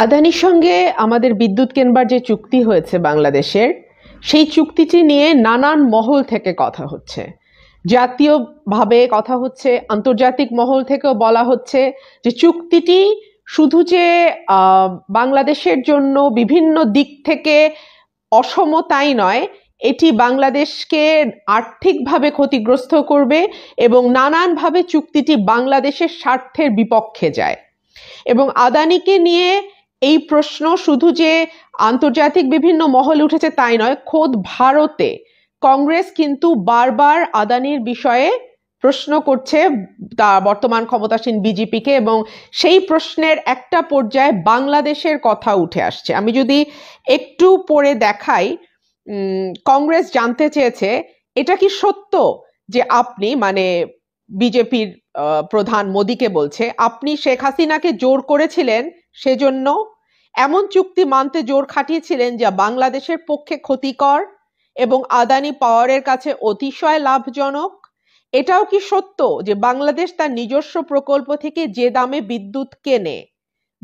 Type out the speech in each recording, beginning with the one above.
আদানির সঙ্গে আমাদের বিদ্যুৎ কেনবার যে চুক্তি হয়েছে বাংলাদেশের সেই চুক্তিটি নিয়ে নানান মহল থেকে কথা হচ্ছে জাতীয়ভাবে কথা হচ্ছে আন্তর্জাতিক মহল থেকেও বলা হচ্ছে যে চুক্তিটি শুধু যে বাংলাদেশের জন্য বিভিন্ন দিক থেকে অসমতাই নয় এটি বাংলাদেশকে আর্থিকভাবে ক্ষতিগ্রস্ত করবে এবং নানানভাবে চুক্তিটি বাংলাদেশের স্বার্থের বিপক্ষে যায় এবং আদানিকে নিয়ে এই প্রশ্ন শুধু যে আন্তর্জাতিক বিভিন্ন মহল উঠেছে তাই নয় খোদ ভারতে কংগ্রেস কিন্তু বারবার আদানির বিষয়ে প্রশ্ন করছে তা বর্তমান ক্ষমতাসীন বিজেপিকে এবং সেই প্রশ্নের একটা পর্যায়ে বাংলাদেশের কথা উঠে আসছে আমি যদি একটু পরে দেখাই কংগ্রেস জানতে চেয়েছে এটা কি সত্য যে আপনি মানে বিজেপির প্রধান মোদীকে বলছে আপনি শেখ হাসিনাকে জোর করেছিলেন সেজন্য এমন চুক্তি মানতে জোর খাটিয়েছিলেন যা বাংলাদেশের পক্ষে ক্ষতিকর এবং আদানি পাওয়ারের কাছে অতিশয় লাভজনক এটাও কি সত্য যে বাংলাদেশ তার নিজস্ব প্রকল্প থেকে যে দামে বিদ্যুৎ কেনে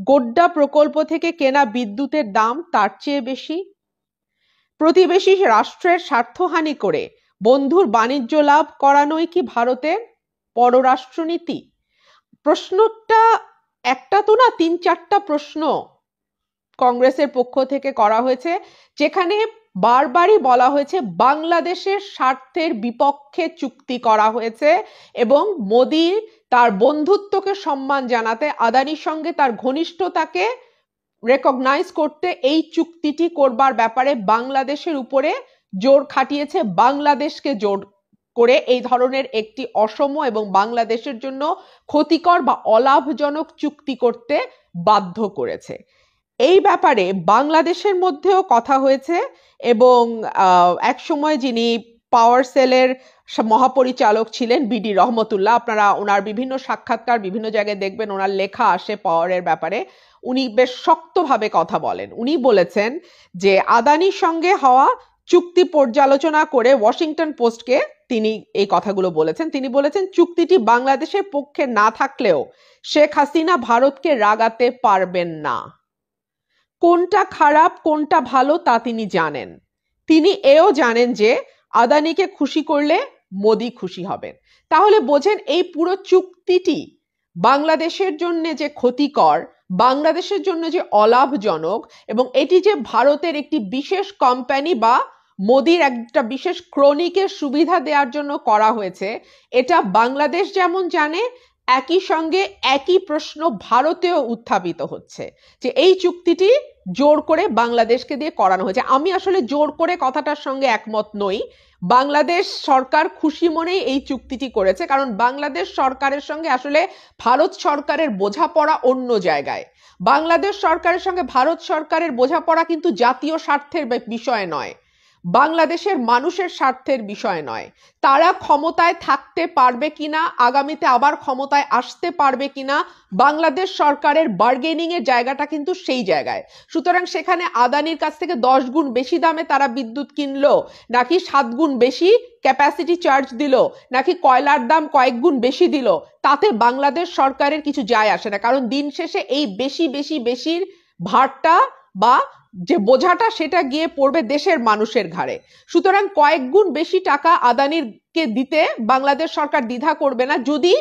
গোড্ডা প্রকল্প থেকে কেনা বিদ্যুতের দাম তার চেয়ে বেশি প্রতিবেশী রাষ্ট্রের স্বার্থহানি করে বন্ধুর বাণিজ্য লাভ করানোই কি ভারতের পররাষ্ট্রনীতি প্রশ্নটা একটা তো না তিন চারটা প্রশ্ন কংগ্রেসের পক্ষ থেকে করা হয়েছে যেখানে বারবারই বলা হয়েছে বাংলাদেশের স্বার্থের বিপক্ষে চুক্তি করা হয়েছে এবং মোদি তার বন্ধুত্বকে সম্মান জানাতে আদানির সঙ্গে তার ঘনিষ্ঠতাকে রেকগনাইজ করতে এই চুক্তিটি করবার ব্যাপারে বাংলাদেশের উপরে জোর খাটিয়েছে বাংলাদেশকে জোর করে এই ধরনের একটি অসম এবং বাংলাদেশের জন্য ক্ষতিকর বা অলাভজনক চুক্তি করতে বাধ্য করেছে এই ব্যাপারে বাংলাদেশের মধ্যেও কথা হয়েছে এবং একসময় যিনি পাওয়ার সেলের মহাপরিচালক ছিলেন বিডি রহমতুল্লাহ আপনারা ওনার বিভিন্ন সাক্ষাৎকার বিভিন্ন জায়গায় দেখবেন ওনার লেখা আসে পাওয়ারের ব্যাপারে উনি বেশ শক্তভাবে কথা বলেন উনি বলেছেন যে আদানির সঙ্গে হওয়া চুক্তি পর্যালোচনা করে ওয়াশিংটন পোস্টকে তিনি এই কথাগুলো বলেছেন তিনি বলেছেন চুক্তিটি বাংলাদেশের পক্ষে না থাকলেও শেখ হাসিনা ভারতকে রাগাতে পারবেন না কোনটা খারাপ কোনটা ভালো তা তিনি জানেন তিনি এও জানেন যে আদানিকে খুশি করলে মোদি খুশি হবেন তাহলে বোঝেন এই পুরো চুক্তিটি বাংলাদেশের জন্য যে ক্ষতিকর বাংলাদেশের জন্য যে অলাভজনক এবং এটি যে ভারতের একটি বিশেষ কোম্পানি বা মোদির একটা বিশেষ ক্রনিকের সুবিধা দেওয়ার জন্য করা হয়েছে এটা বাংলাদেশ যেমন জানে একই সঙ্গে একই প্রশ্ন ভারতেও উত্থাপিত হচ্ছে যে এই চুক্তিটি জোর করে বাংলাদেশকে দিয়ে করানো হয়েছে আমি আসলে জোর করে কথাটার সঙ্গে একমত নই বাংলাদেশ সরকার খুশি মনেই এই চুক্তিটি করেছে কারণ বাংলাদেশ সরকারের সঙ্গে আসলে ভারত সরকারের বোঝাপড়া অন্য জায়গায় বাংলাদেশ সরকারের সঙ্গে ভারত সরকারের বোঝাপড়া কিন্তু জাতীয় স্বার্থের বিষয় নয় বাংলাদেশের মানুষের স্বার্থের বিষয় নয় তারা ক্ষমতায় থাকতে পারবে কিনা আগামীতে আবার ক্ষমতায় আসতে পারবে কিনা বাংলাদেশ সরকারের বার্গেনিং এর জায়গাটা কিন্তু সেই জায়গায় সুতরাং সেখানে আদানির কাছ থেকে দশ গুণ বেশি দামে তারা বিদ্যুৎ কিনলো নাকি সাত গুণ বেশি ক্যাপাসিটি চার্জ দিল নাকি কয়লার দাম কয়েক গুণ বেশি দিল তাতে বাংলাদেশ সরকারের কিছু যায় আসে না কারণ দিন শেষে এই বেশি বেশি বেশির ভারটা বা যে বোঝাটা সেটা গিয়ে পড়বে দেশের মানুষের ঘাড়ে সুতরাং কয়েক গুণ বেশি টাকা কে দিতে বাংলাদেশ সরকার দ্বিধা করবে না যদি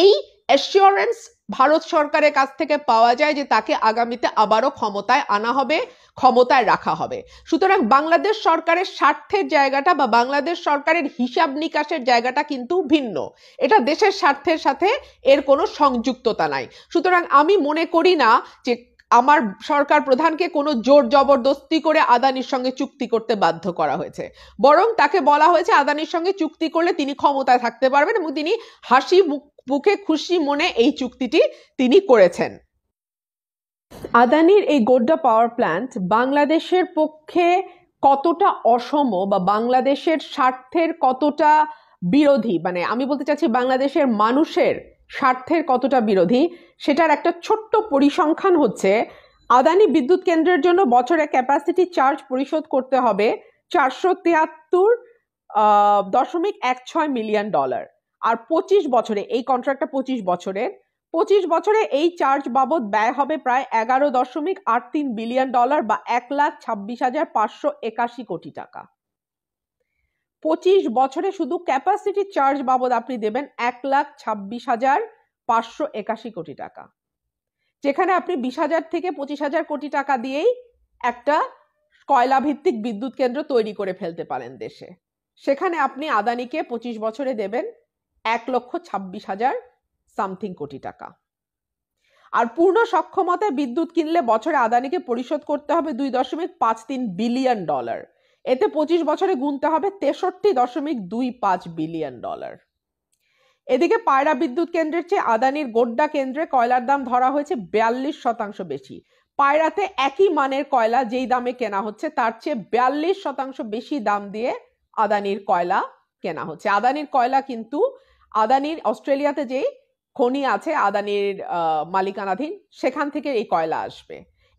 এই অ্যাসিওরেন্স ভারত সরকারের কাছ থেকে পাওয়া যায় যে তাকে আগামীতে আবারও ক্ষমতায় আনা হবে ক্ষমতায় রাখা হবে সুতরাং বাংলাদেশ সরকারের স্বার্থের জায়গাটা বা বাংলাদেশ সরকারের হিসাব নিকাশের জায়গাটা কিন্তু ভিন্ন এটা দেশের স্বার্থের সাথে এর কোনো সংযুক্ততা নাই সুতরাং আমি মনে করি না যে আমার সরকার প্রধানকে কোনো জোর জবরদস্তি করে আদানির সঙ্গে চুক্তি করতে বাধ্য করা হয়েছে বরং তাকে বলা হয়েছে আদানির সঙ্গে চুক্তি করলে তিনি ক্ষমতায় থাকতে পারবেন এবং তিনি হাসি মুখে খুশি মনে এই চুক্তিটি তিনি করেছেন আদানির এই গোড্ডা পাওয়ার প্ল্যান্ট বাংলাদেশের পক্ষে কতটা অসম বা বাংলাদেশের স্বার্থের কতটা বিরোধী মানে আমি বলতে চাচ্ছি বাংলাদেশের মানুষের স্বার্থের কতটা বিরোধী সেটার একটা ছোট্ট পরিসংখ্যান হচ্ছে আদানি বিদ্যুৎ কেন্দ্রের জন্য বছরে ক্যাপাসিটি চার্জ পরিশোধ করতে হবে চারশো তিয়াত্তর দশমিক এক ছয় মিলিয়ন ডলার আর পঁচিশ বছরে এই কন্ট্রাক্টটা পঁচিশ বছরের পঁচিশ বছরে এই চার্জ বাবদ ব্যয় হবে প্রায় এগারো দশমিক আট তিন বিলিয়ন ডলার বা এক লাখ ছাব্বিশ হাজার পাঁচশো একাশি কোটি টাকা পঁচিশ বছরে শুধু ক্যাপাসিটি চার্জ বাবদ আপনি দেবেন এক লাখ ছাব্বিশ হাজার পাঁচশো একাশি কোটি টাকা যেখানে আপনি বিশ হাজার থেকে পঁচিশ হাজার কোটি টাকা দিয়েই একটা কয়লা ভিত্তিক বিদ্যুৎ কেন্দ্র তৈরি করে ফেলতে পারেন দেশে সেখানে আপনি আদানিকে পঁচিশ বছরে দেবেন এক লক্ষ ছাব্বিশ হাজার সামথিং কোটি টাকা আর পূর্ণ সক্ষমতায় বিদ্যুৎ কিনলে বছরে আদানিকে পরিশোধ করতে হবে দুই দশমিক পাঁচ তিন বিলিয়ন ডলার এতে পঁচিশ বছরে গুনতে হবে তেষট্টি দশমিক দুই পাঁচ বিলিয়ন ডলার এদিকে পায়রা বিদ্যুৎ কেন্দ্রের চেয়ে আদানির গোড্ডা কেন্দ্রে কয়লার দাম ধরা হয়েছে বিয়াল্লিশ শতাংশ বেশি পায়রাতে একই মানের কয়লা যেই দামে কেনা হচ্ছে তার চেয়ে বিয়াল্লিশ শতাংশ বেশি দাম দিয়ে আদানির কয়লা কেনা হচ্ছে আদানির কয়লা কিন্তু আদানির অস্ট্রেলিয়াতে যেই খনি আছে আদানির মালিকানাধীন সেখান থেকে এই কয়লা আসবে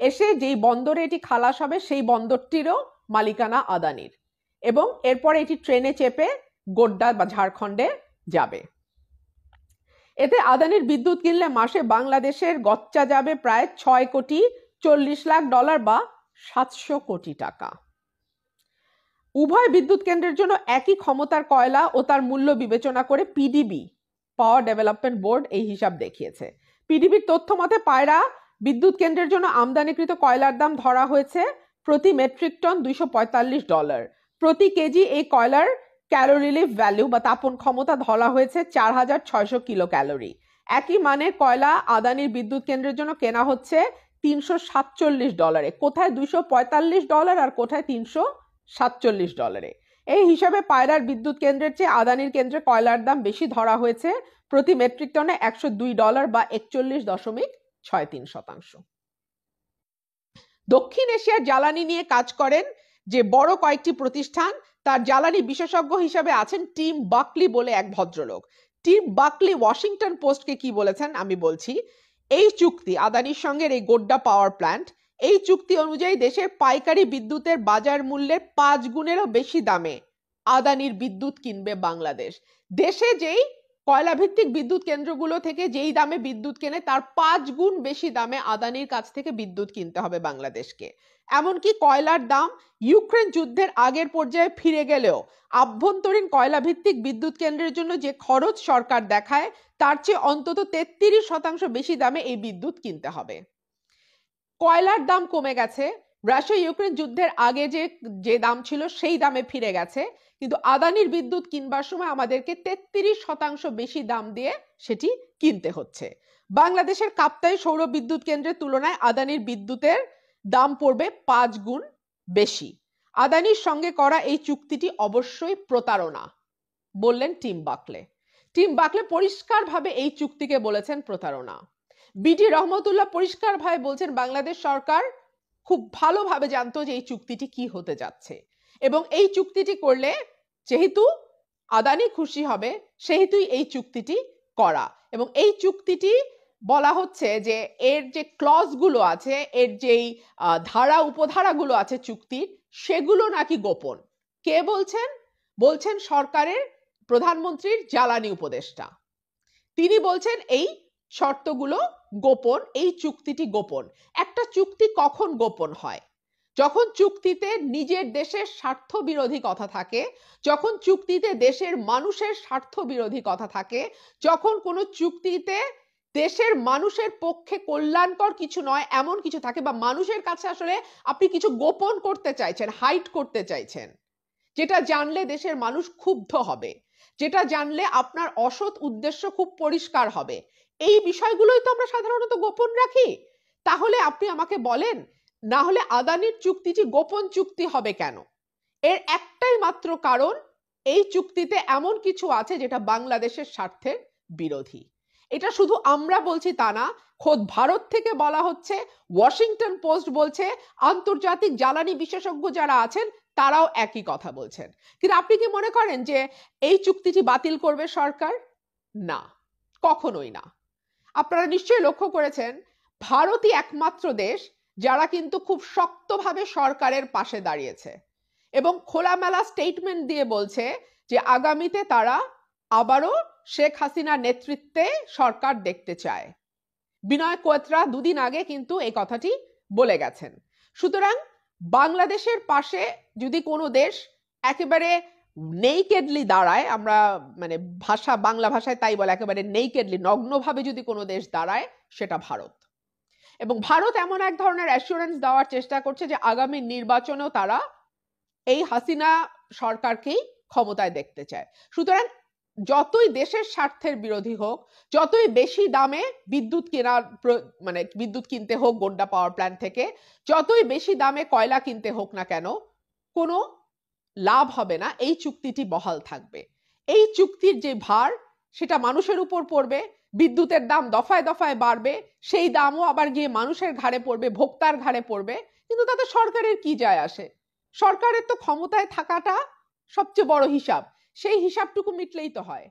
এসে যেই বন্দরে এটি খালাস হবে সেই বন্দরটিরও মালিকানা আদানির এবং এরপরে এটি ট্রেনে চেপে গোড্ডা বা ঝাড়খণ্ডে যাবে এতে আদানির বিদ্যুৎ কিনলে মাসে বাংলাদেশের গচ্চা যাবে প্রায় ছয় কোটি চল্লিশ লাখ ডলার বা সাতশো কোটি টাকা উভয় বিদ্যুৎ কেন্দ্রের জন্য একই ক্ষমতার কয়লা ও তার মূল্য বিবেচনা করে পিডিবি পাওয়ার ডেভেলপমেন্ট বোর্ড এই হিসাব দেখিয়েছে পিডিবির তথ্য মতে পায়রা বিদ্যুৎ কেন্দ্রের জন্য আমদানিকৃত কয়লার দাম ধরা হয়েছে প্রতি মেট্রিক টন দুইশো ডলার প্রতি কেজি এই কয়লার ক্যালোরিলিভ ভ্যালু বা তাপন ক্ষমতা ধরা হয়েছে চার হাজার ছয়শো কিলো ক্যালোরি একই মানে কয়লা আদানির বিদ্যুৎ কেন্দ্রের জন্য কেনা হচ্ছে তিনশো সাতচল্লিশ ডলারে কোথায় দুইশো পঁয়তাল্লিশ ডলার আর কোথায় তিনশো সাতচল্লিশ ডলারে এই হিসাবে পায়রার বিদ্যুৎ কেন্দ্রের চেয়ে আদানির কেন্দ্রে কয়লার দাম বেশি ধরা হয়েছে প্রতি মেট্রিক টনে একশো দুই ডলার বা একচল্লিশ দশমিক ছয় তিন শতাংশ দক্ষিণ এশিয়ার জ্বালানি নিয়ে কাজ করেন যে বড় কয়েকটি প্রতিষ্ঠান তার জ্বালানি বিশেষজ্ঞ হিসেবে আছেন টিম বাকলি বলে এক ভদ্রলোক টিম বাকলি ওয়াশিংটন পোস্টকে কি বলেছেন আমি বলছি এই চুক্তি আদানির সঙ্গে এই গোড্ডা পাওয়ার প্ল্যান্ট এই চুক্তি অনুযায়ী দেশের পাইকারি বিদ্যুতের বাজার মূল্যের পাঁচ গুণেরও বেশি দামে আদানির বিদ্যুৎ কিনবে বাংলাদেশ দেশে যেই কয়লাভিত্তিক বিদ্যুৎ কেন্দ্রগুলো থেকে যেই দামে বিদ্যুৎ কেনে তার পাঁচ গুণ বেশি দামে আদানির কাছ থেকে বিদ্যুৎ কিনতে হবে বাংলাদেশকে এমনকি কয়লার দাম ইউক্রেন যুদ্ধের আগের পর্যায়ে ফিরে গেলেও আভ্যন্তরীণ কয়লাভিত্তিক বিদ্যুৎ কেন্দ্রের জন্য যে খরচ সরকার দেখায় তার চেয়ে অন্তত তেত্রিশ শতাংশ বেশি দামে এই বিদ্যুৎ কিনতে হবে কয়লার দাম কমে গেছে রাশিয়া ইউক্রেন যুদ্ধের আগে যে যে দাম ছিল সেই দামে ফিরে গেছে কিন্তু আদানির বিদ্যুৎ কিনবার সময় আমাদেরকে তেত্রিশ শতাংশ বেশি দাম দিয়ে সেটি কিনতে হচ্ছে বাংলাদেশের কাপ্তাই সৌর বিদ্যুৎ কেন্দ্রের তুলনায় আদানির বিদ্যুতের দাম পড়বে পাঁচ গুণ বেশি আদানির সঙ্গে করা এই চুক্তিটি অবশ্যই প্রতারণা বললেন টিম বাকলে টিম বাকলে পরিষ্কারভাবে এই চুক্তিকে বলেছেন প্রতারণা বিটি রহমতুল্লাহ পরিষ্কারভাবে বলছেন বাংলাদেশ সরকার খুব ভালোভাবে জানতো যে এই চুক্তিটি কি হতে যাচ্ছে এবং এই চুক্তিটি করলে যেহেতু আদানি খুশি হবে সেহেতুই এই চুক্তিটি করা এবং এই চুক্তিটি বলা হচ্ছে যে এর যে ক্লজগুলো আছে এর যেই ধারা উপধারাগুলো আছে চুক্তির সেগুলো নাকি গোপন কে বলছেন বলছেন সরকারের প্রধানমন্ত্রীর জ্বালানি উপদেষ্টা তিনি বলছেন এই শর্তগুলো গোপন এই চুক্তিটি গোপন একটা চুক্তি কখন গোপন হয় যখন চুক্তিতে নিজের দেশের স্বার্থ বিরোধী কথা থাকে যখন চুক্তিতে দেশের মানুষের স্বার্থ বিরোধী কথা থাকে যখন কোনো চুক্তিতে দেশের মানুষের পক্ষে কল্যাণকর কিছু নয় এমন কিছু থাকে বা মানুষের কাছে আসলে আপনি কিছু গোপন করতে চাইছেন হাইট করতে চাইছেন যেটা জানলে দেশের মানুষ ক্ষুব্ধ হবে যেটা জানলে আপনার অসৎ উদ্দেশ্য খুব পরিষ্কার হবে এই বিষয়গুলোই তো আমরা সাধারণত গোপন রাখি তাহলে আপনি আমাকে বলেন না হলে আদানির চুক্তিটি গোপন চুক্তি হবে কেন এর একটাই মাত্র কারণ এই চুক্তিতে এমন কিছু আছে যেটা বাংলাদেশের স্বার্থের বিরোধী এটা শুধু আমরা বলছি তা না খোদ ভারত থেকে বলা হচ্ছে ওয়াশিংটন পোস্ট বলছে আন্তর্জাতিক জ্বালানি বিশেষজ্ঞ যারা আছেন তারাও একই কথা বলছেন কিন্তু আপনি কি মনে করেন যে এই চুক্তিটি বাতিল করবে সরকার না কখনোই না আপনারা নিশ্চয়ই লক্ষ্য করেছেন ভারতই একমাত্র দেশ যারা কিন্তু খুব শক্তভাবে সরকারের পাশে দাঁড়িয়েছে এবং খোলামেলা স্টেটমেন্ট দিয়ে বলছে যে আগামীতে তারা আবারও শেখ হাসিনার নেতৃত্বে সরকার দেখতে চায় বিনয় কোয়েত্রা দুদিন আগে কিন্তু এই কথাটি বলে গেছেন সুতরাং বাংলাদেশের পাশে যদি কোনো দেশ একেবারে নেইকেডলি দাঁড়ায় আমরা মানে ভাষা বাংলা ভাষায় তাই বলে একেবারে নেইকেডলি নগ্নভাবে যদি কোনো দেশ দাঁড়ায় সেটা ভারত এবং ভারত এমন এক ধরনের অ্যাসুরেন্স দেওয়ার চেষ্টা করছে যে আগামী নির্বাচনেও তারা এই হাসিনা সরকারকেই ক্ষমতায় দেখতে চায় সুতরাং যতই দেশের স্বার্থের বিরোধী হোক যতই বেশি দামে বিদ্যুৎ কেনার মানে বিদ্যুৎ কিনতে হোক গোড্ডা পাওয়ার প্ল্যান্ট থেকে যতই বেশি দামে কয়লা কিনতে হোক না কেন কোনো লাভ হবে না এই চুক্তিটি বহাল থাকবে এই চুক্তির যে ভার সেটা মানুষের উপর পড়বে বিদ্যুতের দাম দফায় দফায় বাড়বে সেই দামও আবার গিয়ে মানুষের ঘাড়ে পড়বে ভোক্তার ঘাড়ে পড়বে কিন্তু তাতে সরকারের কি যায় আসে সরকারের তো ক্ষমতায় থাকাটা সবচেয়ে বড় হিসাব সেই হিসাবটুকু মিটলেই তো হয়